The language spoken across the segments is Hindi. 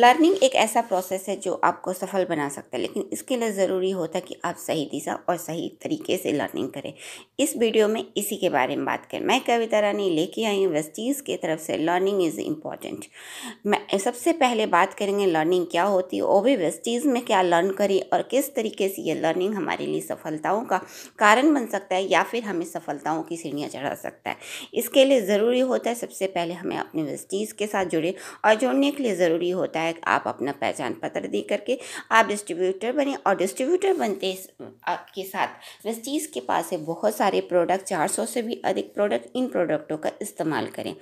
लर्निंग एक ऐसा प्रोसेस है जो आपको सफल बना सकता है लेकिन इसके लिए ज़रूरी होता है कि आप सही दिशा और सही तरीके से लर्निंग करें इस वीडियो में इसी के बारे में बात करें मैं कविता रानी लेके आई हूँ वेस्टीज़ की तरफ से लर्निंग इज़ इम्पॉर्टेंट मैं सबसे पहले बात करेंगे लर्निंग क्या होती है वो भी वेस्टीज़ में क्या लर्न करी और किस तरीके से ये लर्निंग हमारे लिए सफलताओं का कारण बन सकता है या फिर हमें सफलताओं की सीढ़ियाँ चढ़ा सकता है इसके लिए ज़रूरी होता है सबसे पहले हमें अपने वेस्टीज़ के साथ जुड़े और जुड़ने के लिए ज़रूरी होता है है आप अपना पहचान पत्र दे करके आप डिस्ट्रीब्यूटर बने और डिस्ट्रीब्यूटर बनते आपके साथ वेस्टीज़ के पास है बहुत सारे प्रोडक्ट चार सौ से भी अधिक प्रोडक्ट इन प्रोडक्टों का इस्तेमाल करें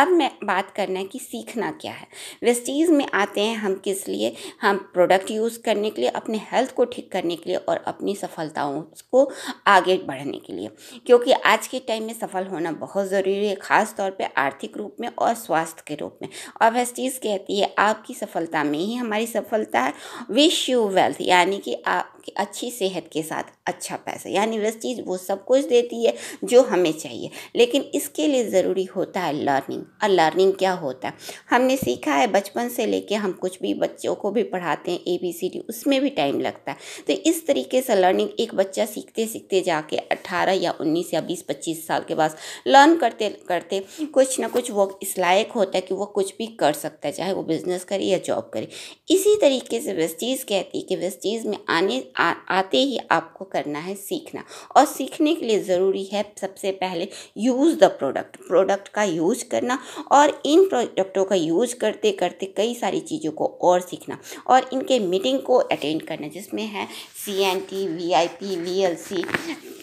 अब मैं बात करना है कि सीखना क्या है वेस्टीज़ में आते हैं हम किस लिए हम प्रोडक्ट यूज़ करने के लिए अपने हेल्थ को ठीक करने के लिए और अपनी सफलताओं को आगे बढ़ने के लिए क्योंकि आज के टाइम में सफल होना बहुत ज़रूरी है ख़ास तौर पर आर्थिक रूप में और स्वास्थ्य के रूप में और वेस्टीज़ कहती है आपकी सफलता में ही हमारी सफलता है विश यू वेल्थ यानी कि आप कि अच्छी सेहत के साथ अच्छा पैसा यानी वह चीज़ वो सब कुछ देती है जो हमें चाहिए लेकिन इसके लिए ज़रूरी होता है लर्निंग और लर्निंग क्या होता है हमने सीखा है बचपन से लेके हम कुछ भी बच्चों को भी पढ़ाते हैं ए बी सी डी उसमें भी टाइम लगता है तो इस तरीके से लर्निंग एक बच्चा सीखते सीखते जाके अट्ठारह या उन्नीस या बीस पच्चीस साल के बाद लर्न करते करते कुछ ना कुछ वो इस लायक होता है कि वो कुछ भी कर सकता है चाहे वो बिज़नेस करे या जॉब करे इसी तरीके से वेस्टीज़ कहती है कि वेस्टीज़ में आने आ, आते ही आपको करना है सीखना और सीखने के लिए ज़रूरी है सबसे पहले यूज़ द प्रोडक्ट प्रोडक्ट का यूज़ करना और इन प्रोडक्टों का यूज़ करते करते कई सारी चीज़ों को और सीखना और इनके मीटिंग को अटेंड करना जिसमें है C N T V I P V L C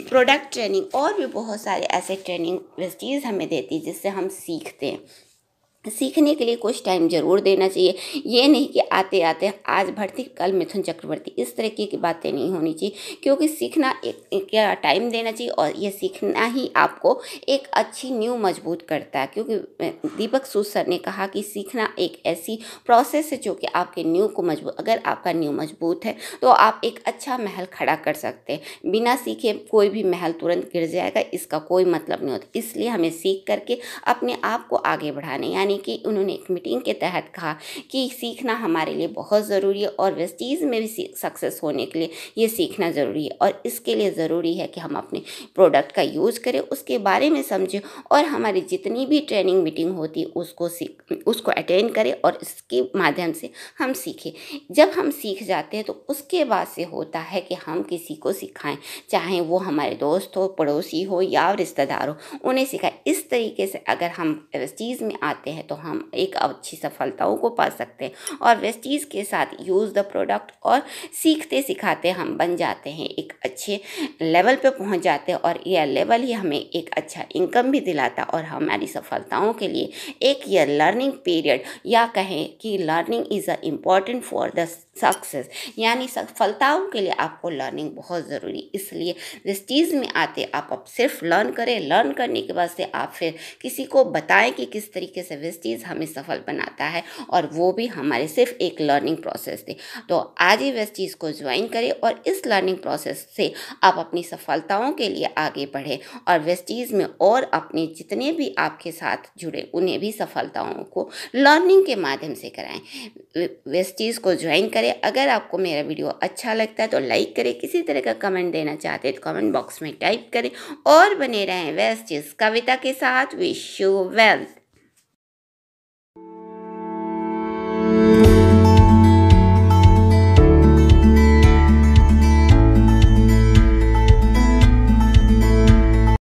product training और भी बहुत सारे ऐसे ट्रेनिंग चीज़ हमें देती है जिससे हम सीखते हैं सीखने के लिए कुछ टाइम ज़रूर देना चाहिए ये नहीं कि आते आते आज भर्ती कल मिथुन चक्रवर्ती इस तरह की बातें नहीं होनी चाहिए क्योंकि सीखना एक क्या टाइम देना चाहिए और ये सीखना ही आपको एक अच्छी न्यू मजबूत करता है क्योंकि दीपक सूद सर ने कहा कि सीखना एक ऐसी प्रोसेस है जो कि आपके न्यू को मजबूत अगर आपका न्यू मजबूत है तो आप एक अच्छा महल खड़ा कर सकते हैं बिना सीखे कोई भी महल तुरंत गिर जाएगा इसका कोई मतलब नहीं होता इसलिए हमें सीख करके अपने आप को आगे बढ़ाने यानी कि उन्होंने एक मीटिंग के तहत कहा कि सीखना हमारे हमारे लिए बहुत ज़रूरी है और वेस्टीज़ में भी सक्सेस होने के लिए ये सीखना ज़रूरी है और इसके लिए ज़रूरी है कि हम अपने प्रोडक्ट का यूज़ करें उसके बारे में समझें और हमारी जितनी भी ट्रेनिंग मीटिंग होती है उसको सीख उसको अटेंड करें और इसके माध्यम से हम सीखें जब हम सीख जाते हैं तो उसके बाद से होता है कि हम किसी को सिखाएं चाहे वो हमारे दोस्त हो पड़ोसी हो या रिश्तेदार हो उन्हें सिखाएं इस तरीके से अगर हम वेस्टीज़ में आते हैं तो हम एक अच्छी सफलताओं को पा सकते हैं और इस चीज़ के साथ यूज़ द प्रोडक्ट और सीखते सिखाते हम बन जाते हैं एक अच्छे लेवल पे पहुंच जाते हैं और यह लेवल ही हमें एक अच्छा इनकम भी दिलाता और हमारी सफलताओं के लिए एक यह लर्निंग पीरियड या कहें कि learning is a important for the success यानी सफलताओं के लिए आपको लर्निंग बहुत ज़रूरी इसलिए जिस चीज़ में आते आप अब सिर्फ लर्न करें लर्न करने के बाद से आप फिर किसी को बताएं कि किस तरीके से वेस्टीज़ चीज़ हमें सफल बनाता है और वो भी हमारे सिर्फ एक लर्निंग प्रोसेस थे तो आज ही वह चीज़ को ज्वाइन करें और इस लर्निंग प्रोसेस से आप अपनी सफलताओं के लिए आगे बढ़ें और वेस्टीज़ में और अपने जितने भी आपके साथ जुड़े उन्हें भी सफलताओं को लर्निंग के माध्यम से कराएं वेस्टीज़ को ज्वाइन करें अगर आपको मेरा वीडियो अच्छा लगता है तो लाइक करें किसी तरह का कमेंट देना चाहते हैं तो कमेंट बॉक्स में टाइप करें और बने रहें वेस्टीज़ कविता के साथ विश यू वेल्थ